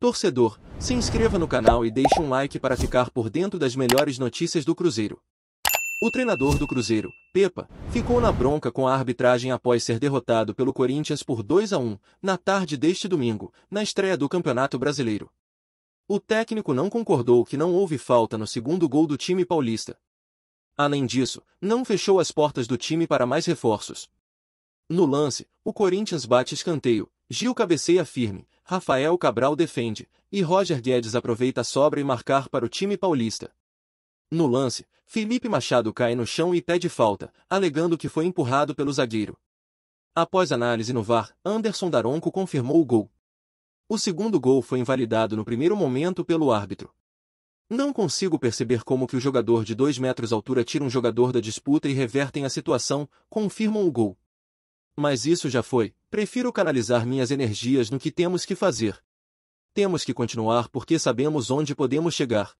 Torcedor, se inscreva no canal e deixe um like para ficar por dentro das melhores notícias do Cruzeiro. O treinador do Cruzeiro, Pepa, ficou na bronca com a arbitragem após ser derrotado pelo Corinthians por 2 a 1 na tarde deste domingo, na estreia do Campeonato Brasileiro. O técnico não concordou que não houve falta no segundo gol do time paulista. Além disso, não fechou as portas do time para mais reforços. No lance, o Corinthians bate escanteio, Gil cabeceia firme, Rafael Cabral defende, e Roger Guedes aproveita a sobra e marcar para o time paulista. No lance, Felipe Machado cai no chão e pede falta, alegando que foi empurrado pelo zagueiro. Após análise no VAR, Anderson Daronco confirmou o gol. O segundo gol foi invalidado no primeiro momento pelo árbitro. Não consigo perceber como que o jogador de 2 metros altura tira um jogador da disputa e revertem a situação, confirmam o gol. Mas isso já foi. Prefiro canalizar minhas energias no que temos que fazer. Temos que continuar porque sabemos onde podemos chegar.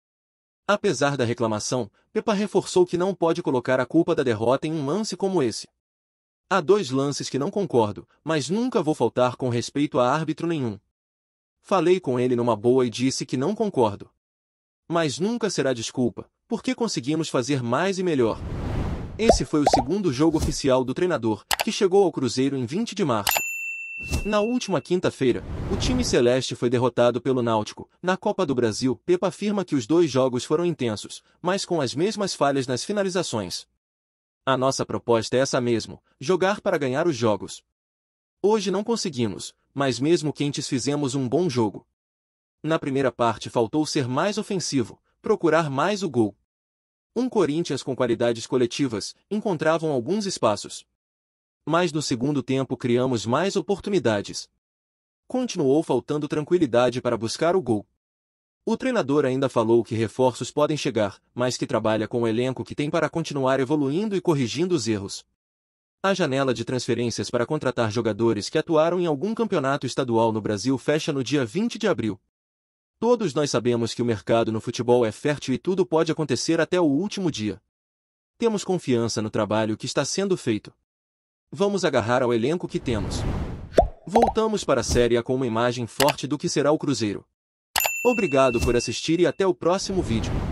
Apesar da reclamação, Pepa reforçou que não pode colocar a culpa da derrota em um lance como esse. Há dois lances que não concordo, mas nunca vou faltar com respeito a árbitro nenhum. Falei com ele numa boa e disse que não concordo. Mas nunca será desculpa, porque conseguimos fazer mais e melhor. Esse foi o segundo jogo oficial do treinador, que chegou ao Cruzeiro em 20 de março. Na última quinta-feira, o time celeste foi derrotado pelo Náutico. Na Copa do Brasil, Pepa afirma que os dois jogos foram intensos, mas com as mesmas falhas nas finalizações. A nossa proposta é essa mesmo, jogar para ganhar os jogos. Hoje não conseguimos, mas mesmo quentes fizemos um bom jogo. Na primeira parte faltou ser mais ofensivo, procurar mais o gol. Um Corinthians com qualidades coletivas, encontravam alguns espaços. Mas no segundo tempo criamos mais oportunidades. Continuou faltando tranquilidade para buscar o gol. O treinador ainda falou que reforços podem chegar, mas que trabalha com o elenco que tem para continuar evoluindo e corrigindo os erros. A janela de transferências para contratar jogadores que atuaram em algum campeonato estadual no Brasil fecha no dia 20 de abril. Todos nós sabemos que o mercado no futebol é fértil e tudo pode acontecer até o último dia. Temos confiança no trabalho que está sendo feito. Vamos agarrar ao elenco que temos. Voltamos para a Série A com uma imagem forte do que será o Cruzeiro. Obrigado por assistir e até o próximo vídeo.